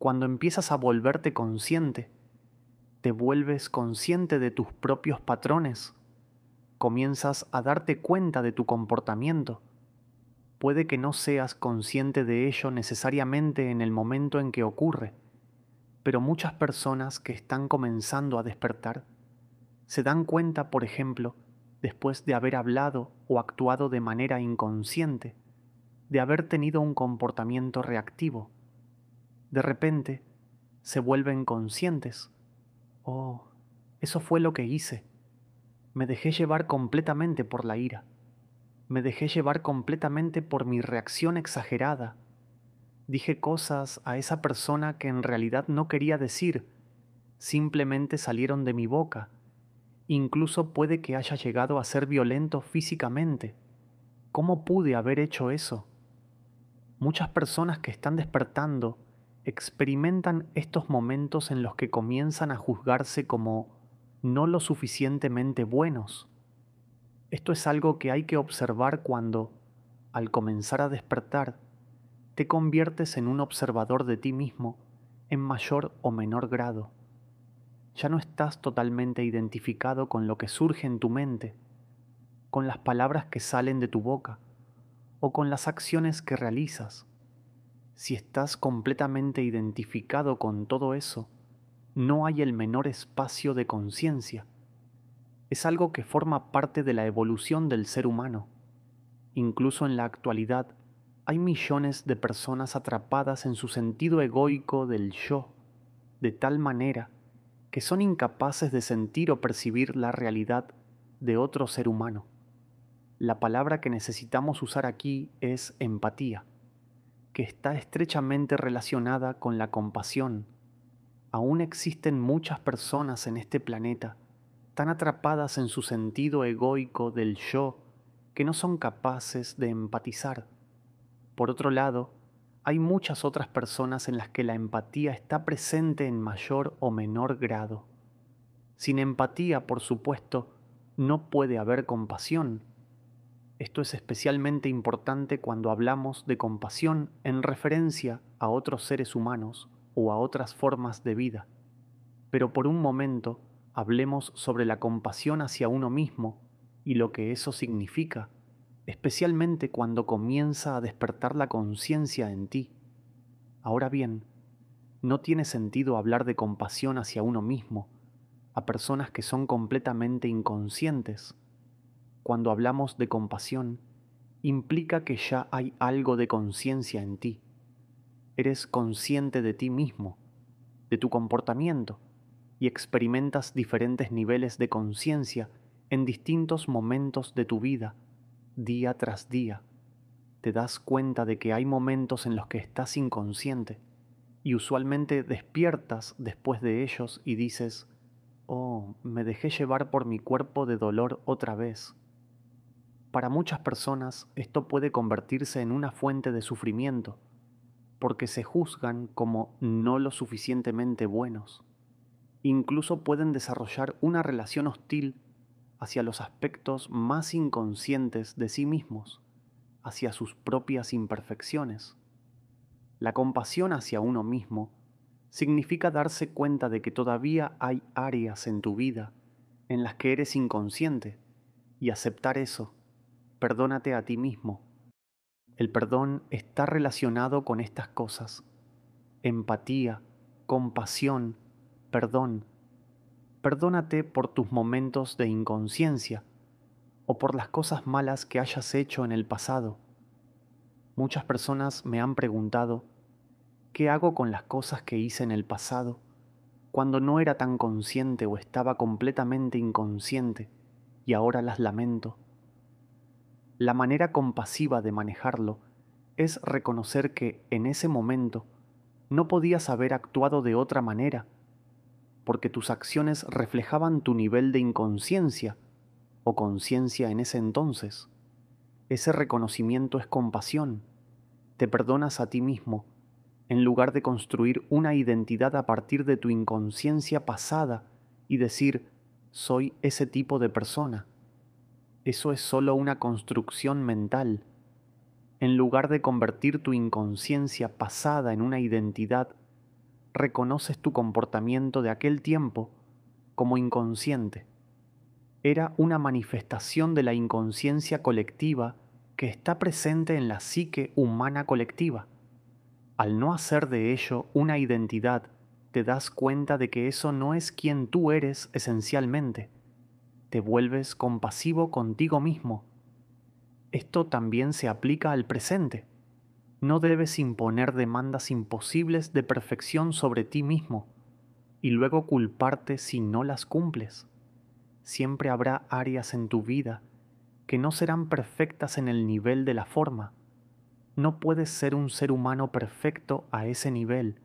cuando empiezas a volverte consciente, te vuelves consciente de tus propios patrones, comienzas a darte cuenta de tu comportamiento. Puede que no seas consciente de ello necesariamente en el momento en que ocurre, pero muchas personas que están comenzando a despertar se dan cuenta, por ejemplo, después de haber hablado o actuado de manera inconsciente, de haber tenido un comportamiento reactivo de repente se vuelven conscientes. Oh, eso fue lo que hice. Me dejé llevar completamente por la ira. Me dejé llevar completamente por mi reacción exagerada. Dije cosas a esa persona que en realidad no quería decir. Simplemente salieron de mi boca. Incluso puede que haya llegado a ser violento físicamente. ¿Cómo pude haber hecho eso? Muchas personas que están despertando experimentan estos momentos en los que comienzan a juzgarse como no lo suficientemente buenos. Esto es algo que hay que observar cuando, al comenzar a despertar, te conviertes en un observador de ti mismo en mayor o menor grado. Ya no estás totalmente identificado con lo que surge en tu mente, con las palabras que salen de tu boca o con las acciones que realizas si estás completamente identificado con todo eso, no hay el menor espacio de conciencia. Es algo que forma parte de la evolución del ser humano. Incluso en la actualidad, hay millones de personas atrapadas en su sentido egoico del yo, de tal manera que son incapaces de sentir o percibir la realidad de otro ser humano. La palabra que necesitamos usar aquí es empatía está estrechamente relacionada con la compasión. Aún existen muchas personas en este planeta tan atrapadas en su sentido egoico del yo que no son capaces de empatizar. Por otro lado, hay muchas otras personas en las que la empatía está presente en mayor o menor grado. Sin empatía, por supuesto, no puede haber compasión, esto es especialmente importante cuando hablamos de compasión en referencia a otros seres humanos o a otras formas de vida. Pero por un momento hablemos sobre la compasión hacia uno mismo y lo que eso significa, especialmente cuando comienza a despertar la conciencia en ti. Ahora bien, no tiene sentido hablar de compasión hacia uno mismo, a personas que son completamente inconscientes cuando hablamos de compasión, implica que ya hay algo de conciencia en ti. Eres consciente de ti mismo, de tu comportamiento, y experimentas diferentes niveles de conciencia en distintos momentos de tu vida, día tras día. Te das cuenta de que hay momentos en los que estás inconsciente y usualmente despiertas después de ellos y dices, oh, me dejé llevar por mi cuerpo de dolor otra vez para muchas personas esto puede convertirse en una fuente de sufrimiento, porque se juzgan como no lo suficientemente buenos. Incluso pueden desarrollar una relación hostil hacia los aspectos más inconscientes de sí mismos, hacia sus propias imperfecciones. La compasión hacia uno mismo significa darse cuenta de que todavía hay áreas en tu vida en las que eres inconsciente y aceptar eso perdónate a ti mismo. El perdón está relacionado con estas cosas. Empatía, compasión, perdón. Perdónate por tus momentos de inconsciencia o por las cosas malas que hayas hecho en el pasado. Muchas personas me han preguntado, ¿qué hago con las cosas que hice en el pasado cuando no era tan consciente o estaba completamente inconsciente y ahora las lamento? la manera compasiva de manejarlo es reconocer que en ese momento no podías haber actuado de otra manera, porque tus acciones reflejaban tu nivel de inconsciencia o conciencia en ese entonces. Ese reconocimiento es compasión. Te perdonas a ti mismo, en lugar de construir una identidad a partir de tu inconsciencia pasada y decir, soy ese tipo de persona. Eso es solo una construcción mental. En lugar de convertir tu inconsciencia pasada en una identidad, reconoces tu comportamiento de aquel tiempo como inconsciente. Era una manifestación de la inconsciencia colectiva que está presente en la psique humana colectiva. Al no hacer de ello una identidad, te das cuenta de que eso no es quien tú eres esencialmente te vuelves compasivo contigo mismo. Esto también se aplica al presente. No debes imponer demandas imposibles de perfección sobre ti mismo y luego culparte si no las cumples. Siempre habrá áreas en tu vida que no serán perfectas en el nivel de la forma. No puedes ser un ser humano perfecto a ese nivel.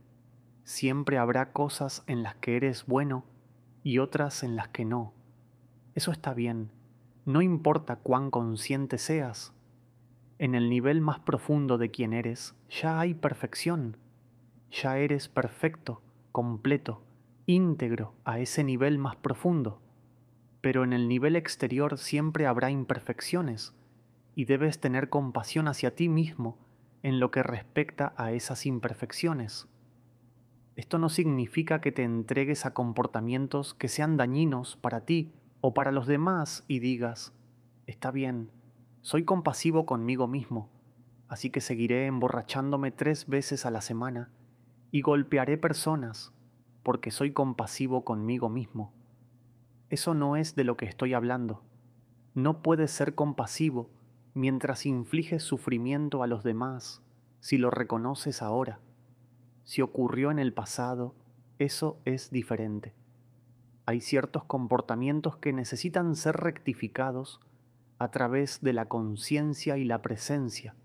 Siempre habrá cosas en las que eres bueno y otras en las que no. Eso está bien, no importa cuán consciente seas. En el nivel más profundo de quien eres ya hay perfección. Ya eres perfecto, completo, íntegro a ese nivel más profundo. Pero en el nivel exterior siempre habrá imperfecciones y debes tener compasión hacia ti mismo en lo que respecta a esas imperfecciones. Esto no significa que te entregues a comportamientos que sean dañinos para ti o para los demás y digas, está bien, soy compasivo conmigo mismo, así que seguiré emborrachándome tres veces a la semana y golpearé personas porque soy compasivo conmigo mismo. Eso no es de lo que estoy hablando. No puedes ser compasivo mientras infliges sufrimiento a los demás si lo reconoces ahora. Si ocurrió en el pasado, eso es diferente hay ciertos comportamientos que necesitan ser rectificados a través de la conciencia y la presencia